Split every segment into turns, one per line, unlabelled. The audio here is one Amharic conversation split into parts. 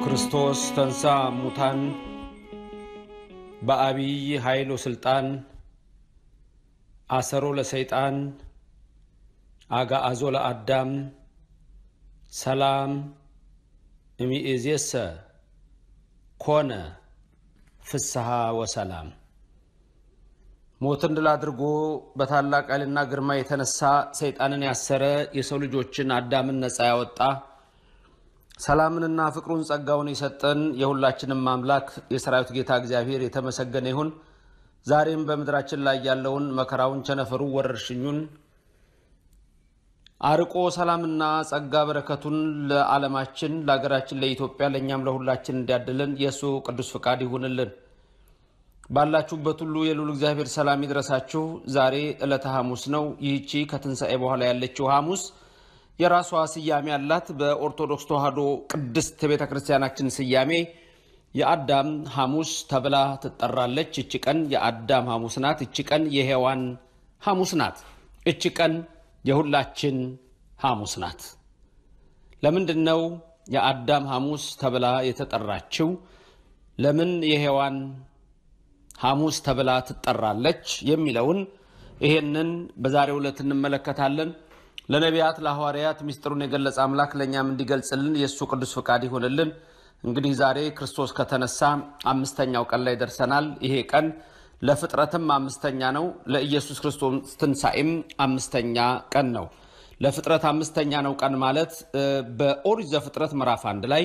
ክርስቶስ ተንሳ ሙታን በአብይ ኃይል ስልጣን አሰሮ ለሰይጣን አጋአዞ ለአዳም ሰላም እሚእዜሰ ኮነ ፍስሐ ወሰላም ሞትን ድል አድርጎ በታላቅ ኃይልና ግርማ የተነሳ ሰይጣንን ያሰረ የሰው ልጆችን አዳምን ነፃ ያወጣ ሰላምንና ፍቅሩን ጸጋውን የሰጠን የሁላችንም አምላክ የሰራዊት ጌታ እግዚአብሔር የተመሰገነ ይሁን። ዛሬም በምድራችን ላይ ያለውን መከራውን፣ ቸነፈሩ፣ ወረርሽኙን አርቆ ሰላምና ጸጋ በረከቱን ለዓለማችን፣ ለሀገራችን፣ ለኢትዮጵያ፣ ለእኛም ለሁላችን እንዲያድልን የእሱ ቅዱስ ፍቃድ ይሁንልን። ባላችሁበት ሁሉ የሉል እግዚአብሔር ሰላም ይድረሳችሁ። ዛሬ ዕለተ ሐሙስ ነው። ይህቺ ከትንሣኤ በኋላ ያለችው ሐሙስ የራሷ ስያሜ አላት። በኦርቶዶክስ ተዋሕዶ ቅድስት ቤተ ክርስቲያናችን ስያሜ የአዳም ሐሙስ ተብላ ትጠራለች። እች ቀን የአዳም ሐሙስ ናት። እች ቀን የሔዋን ሐሙስ ናት። እች ቀን የሁላችን ሐሙስ ናት። ለምንድን ነው የአዳም ሐሙስ ተብላ የተጠራችው? ለምን የሔዋን ሐሙስ ተብላ ትጠራለች የሚለውን ይሄንን በዛሬው ዕለት እንመለከታለን። ለነቢያት ለሐዋርያት ምስጢሩን የገለጸ አምላክ ለእኛም እንዲገልጽልን የእሱ ቅዱስ ፍቃድ ይሆንልን። እንግዲህ ዛሬ ክርስቶስ ከተነሳ አምስተኛው ቀን ላይ ደርሰናል። ይሄ ቀን ለፍጥረትም አምስተኛ ነው፣ ለኢየሱስ ክርስቶስ ትንሣኤም አምስተኛ ቀን ነው። ለፍጥረት አምስተኛ ነው ቀን ማለት በኦሪት ዘፍጥረት ምዕራፍ አንድ ላይ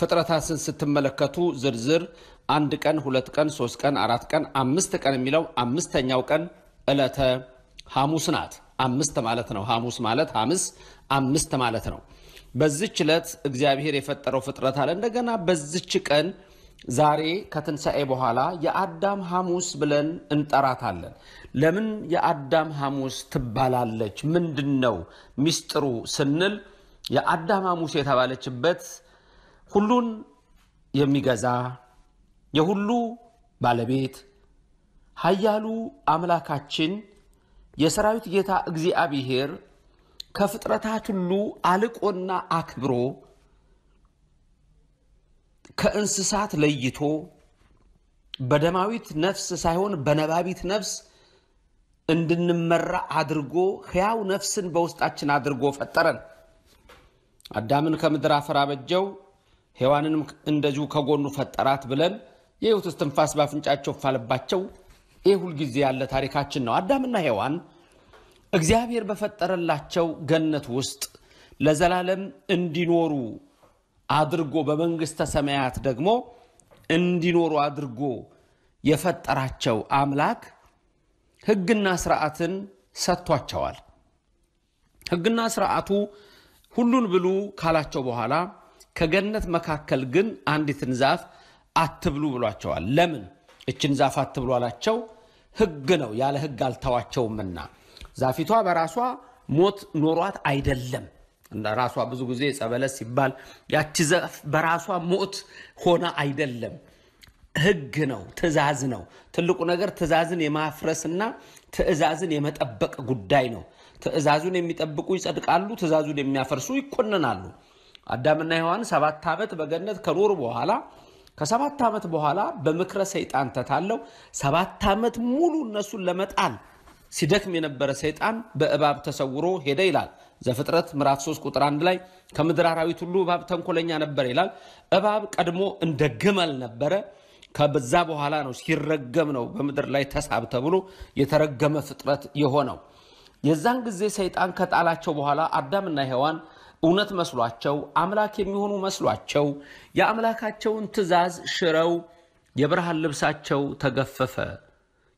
ፍጥረታትን ስትመለከቱ ዝርዝር አንድ ቀን፣ ሁለት ቀን፣ ሶስት ቀን፣ አራት ቀን፣ አምስት ቀን የሚለው አምስተኛው ቀን ዕለተ ሐሙስ ናት። አምስት ማለት ነው። ሐሙስ ማለት ሐምስ አምስት ማለት ነው። በዚች ዕለት እግዚአብሔር የፈጠረው ፍጥረት አለ። እንደገና በዚች ቀን ዛሬ ከትንሣኤ በኋላ የአዳም ሐሙስ ብለን እንጠራታለን። ለምን የአዳም ሐሙስ ትባላለች? ምንድን ነው ሚስጥሩ ስንል የአዳም ሐሙስ የተባለችበት ሁሉን የሚገዛ የሁሉ ባለቤት ኃያሉ አምላካችን የሰራዊት ጌታ እግዚአብሔር ከፍጥረታት ሁሉ አልቆና አክብሮ ከእንስሳት ለይቶ በደማዊት ነፍስ ሳይሆን በነባቢት ነፍስ እንድንመራ አድርጎ ሕያው ነፍስን በውስጣችን አድርጎ ፈጠረን። አዳምን ከምድር አፈር አበጀው፣ ሔዋንንም እንደዚሁ ከጎኑ ፈጠራት ብለን የሕይወት እስትንፋስ ባፍንጫቸው ፋለባቸው። ይህ ሁልጊዜ ያለ ታሪካችን ነው። አዳምና ሔዋን እግዚአብሔር በፈጠረላቸው ገነት ውስጥ ለዘላለም እንዲኖሩ አድርጎ በመንግሥተ ሰማያት ደግሞ እንዲኖሩ አድርጎ የፈጠራቸው አምላክ ሕግና ስርዓትን ሰጥቷቸዋል። ሕግና ስርዓቱ ሁሉን ብሉ ካላቸው በኋላ ከገነት መካከል ግን አንዲትን ዛፍ አትብሉ ብሏቸዋል። ለምን እችን ዛፍ አትብሉ አላቸው? ህግ ነው ያለ ህግ አልተዋቸውምና ዛፊቷ በራሷ ሞት ኖሯት አይደለም ራሷ ብዙ ጊዜ ጸበለስ ሲባል ያቺ ዛፍ በራሷ ሞት ሆነ አይደለም። ህግ ነው፣ ትእዛዝ ነው። ትልቁ ነገር ትእዛዝን የማፍረስና ትእዛዝን የመጠበቅ ጉዳይ ነው። ትእዛዙን የሚጠብቁ ይጸድቃሉ፣ ትእዛዙን የሚያፈርሱ ይኮንናሉ። አዳምና ሔዋን ሰባት ዓመት በገነት ከኖሩ በኋላ ከሰባት ዓመት በኋላ በምክረ ሰይጣን ተታለው ሰባት ዓመት ሙሉ እነሱን ለመጣል ሲደክም የነበረ ሰይጣን በእባብ ተሰውሮ ሄደ ይላል ዘፍጥረት ምዕራፍ 3 ቁጥር 1 ላይ ከምድር አራዊት ሁሉ እባብ ተንኮለኛ ነበር ይላል። እባብ ቀድሞ እንደ ግመል ነበረ። ከበዛ በኋላ ነው ሲረገም ነው በምድር ላይ ተሳብ ተብሎ የተረገመ ፍጥረት የሆነው። የዛን ጊዜ ሰይጣን ከጣላቸው በኋላ አዳምና ሔዋን እውነት መስሏቸው አምላክ የሚሆኑ መስሏቸው የአምላካቸውን ትእዛዝ ሽረው የብርሃን ልብሳቸው ተገፈፈ።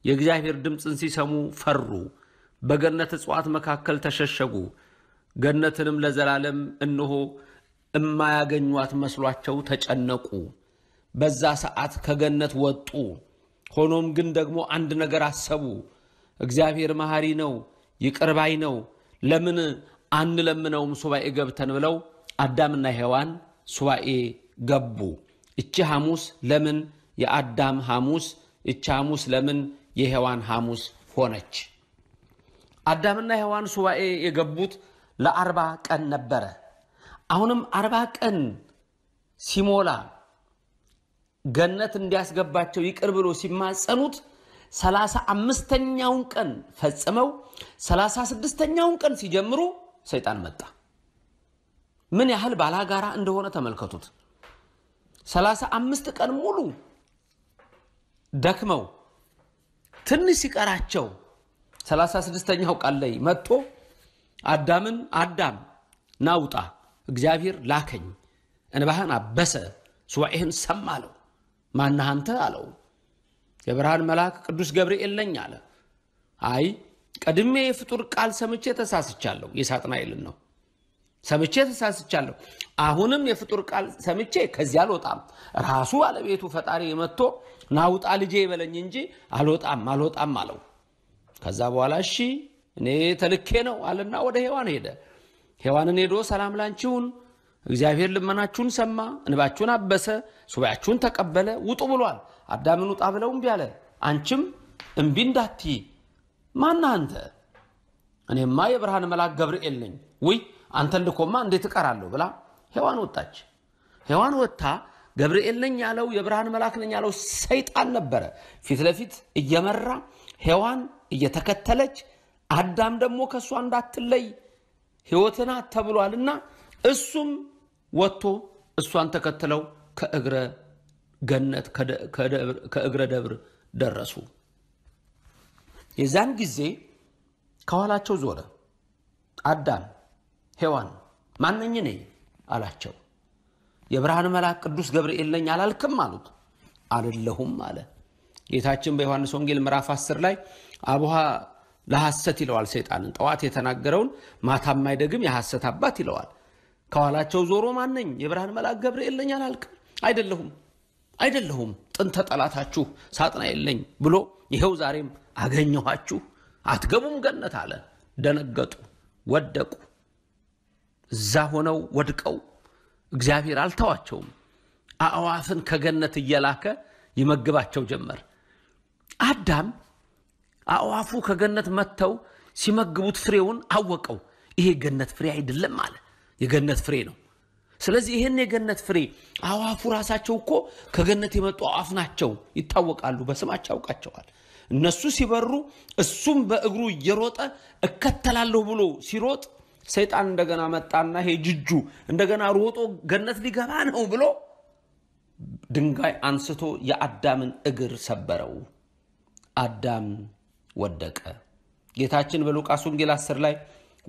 የእግዚአብሔር ድምፅን ሲሰሙ ፈሩ፣ በገነት እጽዋት መካከል ተሸሸጉ። ገነትንም ለዘላለም እነሆ እማያገኟት መስሏቸው ተጨነቁ። በዛ ሰዓት ከገነት ወጡ። ሆኖም ግን ደግሞ አንድ ነገር አሰቡ። እግዚአብሔር መሐሪ ነው፣ ይቅርባይ ነው። ለምን አንለምነውም ሱባኤ ገብተን ብለው አዳምና ሔዋን ሱባኤ ገቡ። እቺ ሐሙስ ለምን የአዳም ሐሙስ፣ እቺ ሐሙስ ለምን የሔዋን ሐሙስ ሆነች? አዳምና ሔዋን ሱባኤ የገቡት ለአርባ ቀን ነበረ። አሁንም አርባ ቀን ሲሞላ ገነት እንዲያስገባቸው ይቅር ብሎ ሲማጸኑት ሰላሳ አምስተኛውን ቀን ፈጽመው ሰላሳ ስድስተኛውን ቀን ሲጀምሩ ሰይጣን መጣ። ምን ያህል ባላጋራ እንደሆነ ተመልከቱት። ሰላሳ አምስት ቀን ሙሉ ደክመው ትንሽ ሲቀራቸው ሰላሳ ስድስተኛው ቃል ላይ መጥቶ አዳምን አዳም ናውጣ እግዚአብሔር ላከኝ፣ እንባህን አበሰ፣ ስዋኤህን ሰማ አለው። ማነህ አንተ አለው። የብርሃን መልአክ ቅዱስ ገብርኤል ነኝ አለ። አይ ቀድሜ የፍጡር ቃል ሰምቼ ተሳስቻለሁ። የሳጥናኤልን ነው ሰምቼ ተሳስቻለሁ። አሁንም የፍጡር ቃል ሰምቼ ከዚህ አልወጣም። ራሱ ባለቤቱ ፈጣሪ መጥቶ ናውጣ ልጄ ይበለኝ እንጂ አልወጣም አልወጣም አለው። ከዛ በኋላ እሺ እኔ ተልኬ ነው አለና ወደ ሔዋን ሄደ። ሔዋንን ሄዶ ሰላም ላንቺውን እግዚአብሔር ልመናችሁን ሰማ፣ እንባችሁን አበሰ፣ ሱባያችሁን ተቀበለ፣ ውጡ ብሏል። አዳምን ውጣ ብለው እምቢ አለ። አንቺም እምቢ እንዳትዪ ማና አንተ? እኔማ የብርሃን መልአክ ገብርኤል ነኝ። ውይ አንተን ልኮማ እንዴት እቀራለሁ ብላ ሔዋን ወጣች። ሔዋን ወጥታ ገብርኤል ነኝ ያለው የብርሃን መልአክ ነኝ ያለው ሰይጣን ነበረ። ፊት ለፊት እየመራ ሔዋን እየተከተለች አዳም ደግሞ ከእሷ እንዳትለይ ሕይወትና ተብሏልና እሱም ወጥቶ እሷን ተከትለው ከእግረ ገነት ከእግረ ደብር ደረሱ። የዛን ጊዜ ከኋላቸው ዞረ። አዳም ሔዋን ማነኝ ነኝ አላቸው። የብርሃን መልአክ ቅዱስ ገብርኤል ነኝ አላልክም አሉት። አለሁም አለ። ጌታችን በዮሐንስ ወንጌል ምዕራፍ 10 ላይ አቡሃ ለሐሰት ይለዋል ሰይጣንን። ጠዋት የተናገረውን ማታ የማይደግም የሐሰት አባት ይለዋል። ከኋላቸው ዞሮ ማነኝ? የብርሃን መልአክ ገብርኤል ነኝ አላልክም? አይደለሁም አይደለሁም ጥንተ ጠላታችሁ ሳጥና የለኝ ብሎ ይኸው ዛሬም አገኘኋችሁ፣ አትገቡም ገነት አለ። ደነገጡ፣ ወደቁ። እዛ ሆነው ወድቀው እግዚአብሔር አልተዋቸውም። አእዋፍን ከገነት እየላከ ይመግባቸው ጀመር። አዳም አእዋፉ ከገነት መጥተው ሲመግቡት ፍሬውን አወቀው። ይሄ ገነት ፍሬ አይደለም አለ፣ የገነት ፍሬ ነው። ስለዚህ ይህን የገነት ፍሬ አዋፉ ራሳቸው እኮ ከገነት የመጡ አዋፍ ናቸው፣ ይታወቃሉ፣ በስማቸው ያውቃቸዋል። እነሱ ሲበሩ እሱም በእግሩ እየሮጠ እከተላለሁ ብሎ ሲሮጥ ሰይጣን እንደገና መጣና ይሄ ጅጁ እንደገና ሮጦ ገነት ሊገባ ነው ብሎ ድንጋይ አንስቶ የአዳምን እግር ሰበረው። አዳም ወደቀ። ጌታችን በሉቃስ ወንጌል 10 ላይ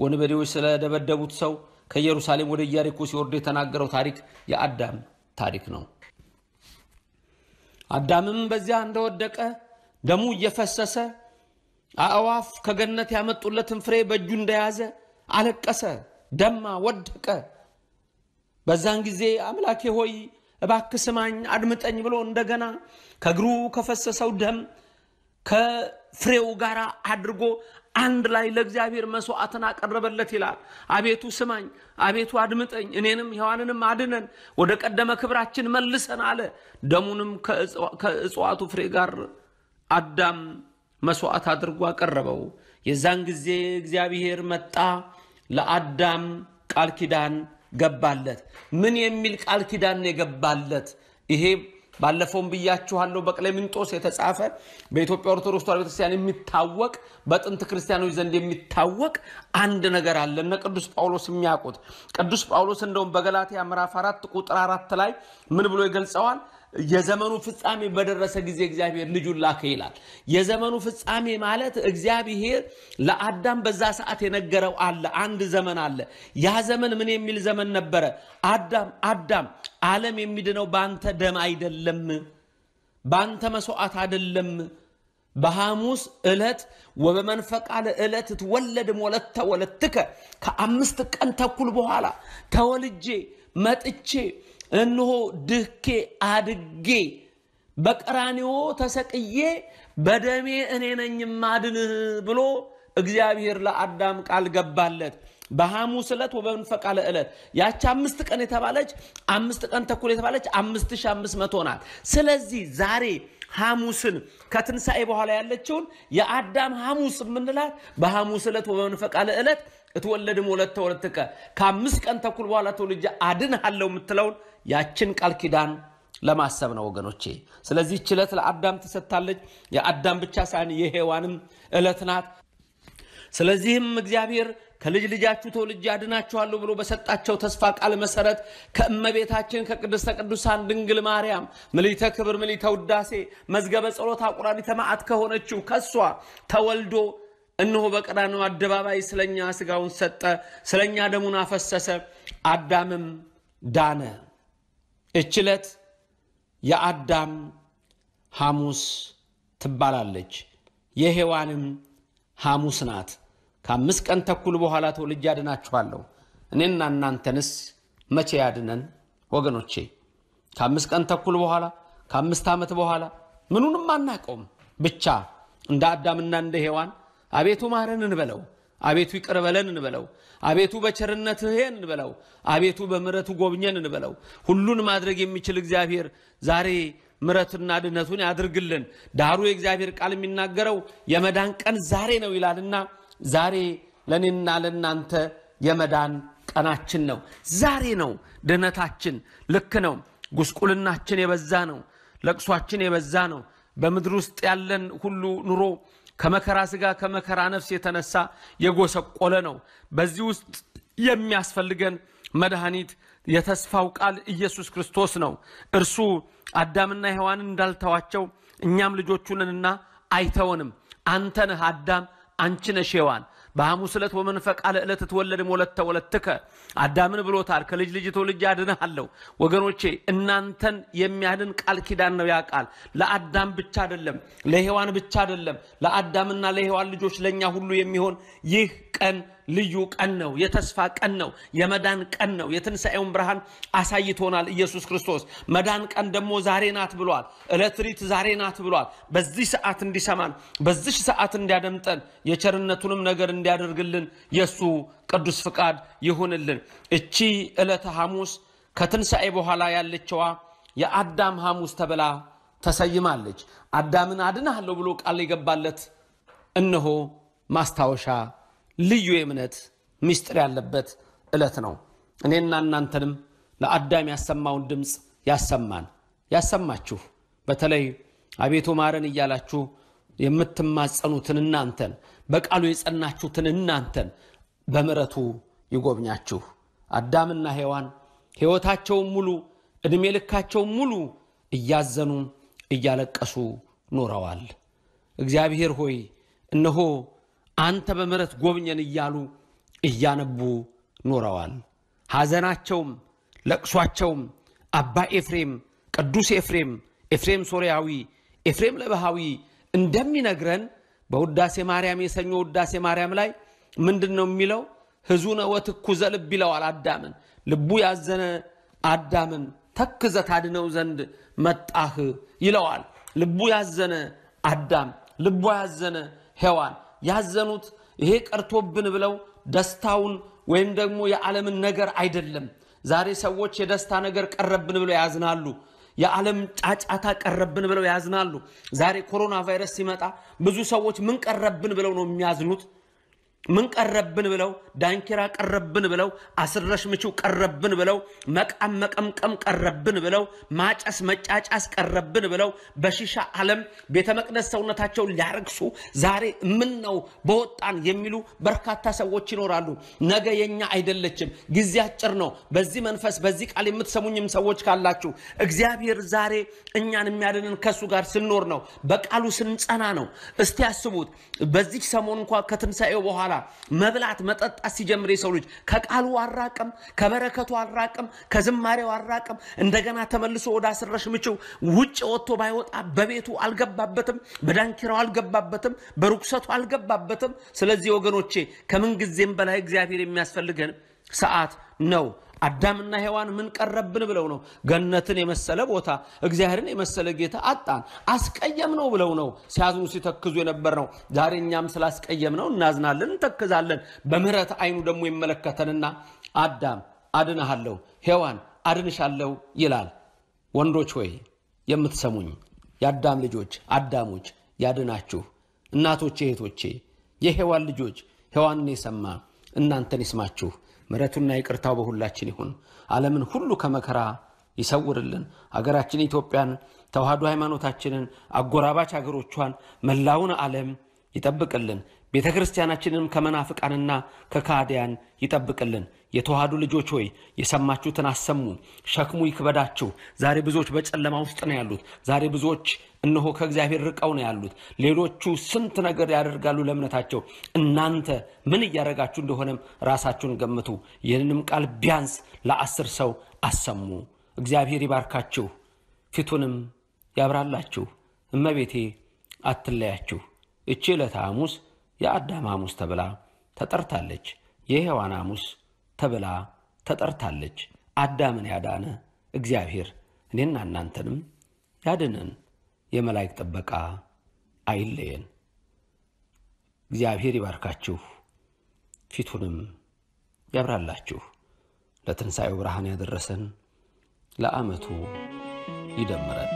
ወንበዴዎች ስለደበደቡት ሰው ከኢየሩሳሌም ወደ ኢያሪኮ ሲወርድ የተናገረው ታሪክ የአዳም ታሪክ ነው። አዳምም በዚያ እንደወደቀ ደሙ እየፈሰሰ አእዋፍ ከገነት ያመጡለትን ፍሬ በእጁ እንደያዘ አለቀሰ፣ ደማ፣ ወደቀ። በዛን ጊዜ አምላኬ ሆይ እባክ ስማኝ፣ አድምጠኝ ብሎ እንደገና ከእግሩ ከፈሰሰው ደም ከፍሬው ጋር አድርጎ አንድ ላይ ለእግዚአብሔር መስዋዕትን አቀረበለት ይላል። አቤቱ ስማኝ፣ አቤቱ አድምጠኝ፣ እኔንም ሔዋንንም አድነን፣ ወደ ቀደመ ክብራችን መልሰን አለ። ደሙንም ከእጽዋቱ ፍሬ ጋር አዳም መስዋዕት አድርጎ አቀረበው። የዛን ጊዜ እግዚአብሔር መጣ፣ ለአዳም ቃል ኪዳን ገባለት። ምን የሚል ቃል ኪዳን የገባለት ይሄ ባለፈውም ብያችኋለሁ በቅሌምንጦስ የተጻፈ በኢትዮጵያ ኦርቶዶክስ ተዋሕዶ ቤተክርስቲያን የሚታወቅ በጥንት ክርስቲያኖች ዘንድ የሚታወቅ አንድ ነገር አለ። እነ ቅዱስ ጳውሎስ የሚያውቁት ቅዱስ ጳውሎስ እንደውም በገላትያ ምዕራፍ አራት ቁጥር አራት ላይ ምን ብሎ ይገልጸዋል? የዘመኑ ፍጻሜ በደረሰ ጊዜ እግዚአብሔር ልጁን ላከ ይላል። የዘመኑ ፍጻሜ ማለት እግዚአብሔር ለአዳም በዛ ሰዓት የነገረው አለ። አንድ ዘመን አለ። ያ ዘመን ምን የሚል ዘመን ነበረ? አዳም አዳም፣ ዓለም የሚድነው በአንተ ደም አይደለም፣ በአንተ መስዋዕት አይደለም በሐሙስ ዕለት ወበመንፈቃለ ዕለት ትወለድ ሞለተ ወለትከ ከአምስት ቀን ተኩል በኋላ ተወልጄ መጥቼ እነሆ ድኬ አድጌ በቀራኒዎ ተሰቅዬ በደሜ እኔ ነኝ ማድንህ ብሎ እግዚአብሔር ለአዳም ቃል ገባለት። በሐሙስ ዕለት ወበንፈቃለ ዕለት ያቺ አምስት ቀን የተባለች አምስት ቀን ተኩል የተባለች አምስት ሺህ አምስት መቶ ናት። ስለዚህ ዛሬ ሐሙስን ከትንሣኤ በኋላ ያለችውን የአዳም ሐሙስ የምንላት በሐሙስ ዕለት ወበንፈቃለ ዕለት እትወለድም ወለተ ወለትከ ከአምስት ቀን ተኩል በኋላ ትውልጃ አድንሃለሁ የምትለውን ያችን ቃል ኪዳን ለማሰብ ነው ወገኖቼ። ስለዚህ ችለት ለአዳም ትሰጥታለች። የአዳም ብቻ ሳይሆን የሔዋንም ዕለት ናት። ስለዚህም እግዚአብሔር ከልጅ ልጃችሁ ተወልጄ አድናችኋለሁ ብሎ በሰጣቸው ተስፋ ቃል መሰረት ከእመቤታችን ከቅድስተ ቅዱሳን ድንግል ማርያም ምልዕተ ክብር፣ ምልዕተ ውዳሴ፣ መዝገበ ጸሎት፣ አቁራሪተ መዓት ከሆነችው ከእሷ ተወልዶ እነሆ በቀራንዮ አደባባይ ስለኛ ስጋውን ሰጠ፣ ስለኛ ደሙን አፈሰሰ፣ አዳምም ዳነ። እችለት የአዳም ሐሙስ ትባላለች። የሔዋንም ሐሙስ ናት። ከአምስት ቀን ተኩል በኋላ ተወልጄ አድናችኋለሁ። እኔና እናንተንስ መቼ ያድነን ወገኖቼ? ከአምስት ቀን ተኩል በኋላ ከአምስት ዓመት በኋላ ምኑንም አናቀውም። ብቻ እንደ አዳምና እንደ ሔዋን አቤቱ ማረን እንበለው። አቤቱ ይቅር በለን እንበለው። አቤቱ በቸርነትህ እንበለው። አቤቱ በምረቱ ጎብኘን እንበለው። ሁሉን ማድረግ የሚችል እግዚአብሔር ዛሬ ምረትና ድነቱን ያድርግልን። ዳሩ የእግዚአብሔር ቃል የሚናገረው የመዳን ቀን ዛሬ ነው ይላልና ዛሬ ለእኔና ለእናንተ የመዳን ቀናችን ነው። ዛሬ ነው ድነታችን። ልክ ነው። ጉስቁልናችን የበዛ ነው። ለቅሷችን የበዛ ነው። በምድር ውስጥ ያለን ሁሉ ኑሮ ከመከራ ስጋ ከመከራ ነፍስ የተነሳ የጎሰቆለ ነው። በዚህ ውስጥ የሚያስፈልገን መድኃኒት የተስፋው ቃል ኢየሱስ ክርስቶስ ነው። እርሱ አዳምና ሔዋንን እንዳልተዋቸው እኛም ልጆቹንንና አይተውንም። አንተ ነህ አዳም፣ አንቺ ነሽ ሔዋን በሐሙስ ዕለት ወመንፈቅ አለ ዕለት ትወለድ ወለተ ወለትከ አዳምን ብሎታል። ከልጅ ልጅ ትውልጅ አድንሃለሁ። ወገኖቼ እናንተን የሚያድን ቃል ኪዳን ነው። ያ ቃል ለአዳም ብቻ አይደለም፣ ለሔዋን ብቻ አይደለም፣ ለአዳምና ለሔዋን ልጆች ለእኛ ሁሉ የሚሆን ይህ ቀን ልዩ ቀን ነው። የተስፋ ቀን ነው። የመዳን ቀን ነው። የትንሣኤውን ብርሃን አሳይቶናል ኢየሱስ ክርስቶስ። መዳን ቀን ደግሞ ዛሬ ናት ብሏል። እለትሪት ዛሬ ናት ብሏል። በዚህ ሰዓት እንዲሰማን፣ በዚህ ሰዓት እንዲያደምጠን፣ የቸርነቱንም ነገር እንዲያደርግልን የእሱ ቅዱስ ፍቃድ ይሁንልን። እቺ ዕለተ ሐሙስ ከትንሣኤ በኋላ ያለችዋ የአዳም ሐሙስ ተብላ ተሰይማለች። አዳምን አድናለሁ ብሎ ቃል የገባለት እነሆ ማስታወሻ ልዩ የእምነት ምስጢር ያለበት ዕለት ነው። እኔና እናንተንም ለአዳም ያሰማውን ድምፅ ያሰማን ያሰማችሁ። በተለይ አቤቱ ማረን እያላችሁ የምትማጸኑትን እናንተን በቃሉ የጸናችሁትን እናንተን በምረቱ ይጎብኛችሁ። አዳምና ሔዋን ሕይወታቸውን ሙሉ ዕድሜ ልካቸውን ሙሉ እያዘኑ እያለቀሱ ኖረዋል። እግዚአብሔር ሆይ እነሆ አንተ በምሕረት ጎብኘን እያሉ እያነቡ ኖረዋል። ሐዘናቸውም ለቅሷቸውም አባ ኤፍሬም ቅዱስ ኤፍሬም ኤፍሬም ሶርያዊ ኤፍሬም ለባሃዊ እንደሚነግረን በውዳሴ ማርያም የሰኞ ውዳሴ ማርያም ላይ ምንድን ነው የሚለው? ሕዙነ ወትኩዘ ልብ ይለዋል። አዳምን ልቡ ያዘነ አዳምን ተክዘ ታድነው ዘንድ መጣህ ይለዋል። ልቡ ያዘነ አዳም፣ ልቧ ያዘነ ሔዋን ያዘኑት ይሄ ቀርቶብን ብለው ደስታውን ወይም ደግሞ የዓለምን ነገር አይደለም። ዛሬ ሰዎች የደስታ ነገር ቀረብን ብለው ያዝናሉ። የዓለም ጫጫታ ቀረብን ብለው ያዝናሉ። ዛሬ ኮሮና ቫይረስ ሲመጣ ብዙ ሰዎች ምን ቀረብን ብለው ነው የሚያዝኑት። ምን ቀረብን ብለው ዳንኪራ ቀረብን ብለው አስረሽ ምቹ ቀረብን ብለው መቃም መቀምቀም ቀረብን ብለው ማጨስ መጫጫስ ቀረብን ብለው በሺሻ ዓለም ቤተ መቅደስ ሰውነታቸውን ሊያረግሱ ዛሬ ምን ነው በወጣን የሚሉ በርካታ ሰዎች ይኖራሉ። ነገ የኛ አይደለችም፣ ጊዜ አጭር ነው። በዚህ መንፈስ በዚህ ቃል የምትሰሙኝም ሰዎች ካላችሁ እግዚአብሔር ዛሬ እኛን የሚያድንን ከእሱ ጋር ስንኖር ነው፣ በቃሉ ስንጸና ነው። እስቲ ያስቡት በዚህ ሰሞን እንኳ ከትንሣኤው በኋላ በኋላ መብላት መጠጣት ሲጀምር የሰው ልጅ ከቃሉ አራቅም፣ ከበረከቱ አራቅም፣ ከዝማሬው አራቅም። እንደገና ተመልሶ ወደ አስረሽ ምችው ውጭ ወጥቶ ባይወጣ በቤቱ አልገባበትም፣ በዳንኪራው አልገባበትም፣ በርኩሰቱ አልገባበትም። ስለዚህ ወገኖቼ ከምንጊዜም በላይ እግዚአብሔር የሚያስፈልገን ሰዓት ነው። አዳምና ሔዋን ምን ቀረብን ብለው ነው ገነትን የመሰለ ቦታ እግዚአብሔርን የመሰለ ጌታ አጣን አስቀየም ነው ብለው ነው ሲያዝኑ ሲተክዙ የነበር ነው። ዛሬ እኛም ስላስቀየም ነው እናዝናለን፣ እንተክዛለን። በምህረት አይኑ ደግሞ ይመለከተንና አዳም አድንሃለሁ፣ ሔዋን አድንሻለሁ ይላል። ወንዶች ሆይ የምትሰሙኝ የአዳም ልጆች አዳሞች ያድናችሁ። እናቶቼ እህቶቼ፣ የሔዋን ልጆች ሔዋንን የሰማ እናንተን ይስማችሁ። ምረቱና ይቅርታው በሁላችን ይሁን። ዓለምን ሁሉ ከመከራ ይሰውርልን። አገራችን ኢትዮጵያን፣ ተዋህዶ ሃይማኖታችንን፣ አጎራባች አገሮቿን፣ መላውን ዓለም ይጠብቅልን። ቤተ ክርስቲያናችንንም ከመናፍቃንና ከካዲያን ይጠብቅልን። የተዋሃዱ ልጆች ሆይ የሰማችሁትን አሰሙ። ሸክሙ ይክበዳችሁ። ዛሬ ብዙዎች በጨለማ ውስጥ ነው ያሉት። ዛሬ ብዙዎች እነሆ ከእግዚአብሔር ርቀው ነው ያሉት። ሌሎቹ ስንት ነገር ያደርጋሉ ለእምነታቸው። እናንተ ምን እያደረጋችሁ እንደሆነም ራሳችሁን ገምቱ። ይህንንም ቃል ቢያንስ ለአስር ሰው አሰሙ። እግዚአብሔር ይባርካችሁ፣ ፊቱንም ያብራላችሁ። እመቤቴ አትለያችሁ። እቺ ዕለተ ሐሙስ የአዳም ሐሙስ ተብላ ተጠርታለች። የሔዋን ሐሙስ ተብላ ተጠርታለች። አዳምን ያዳነ እግዚአብሔር እኔና እናንተንም ያድነን። የመላእክት ጥበቃ አይለየን። እግዚአብሔር ይባርካችሁ፣ ፊቱንም ያብራላችሁ። ለትንሣኤው ብርሃን ያደረሰን ለዓመቱ ይደምረን።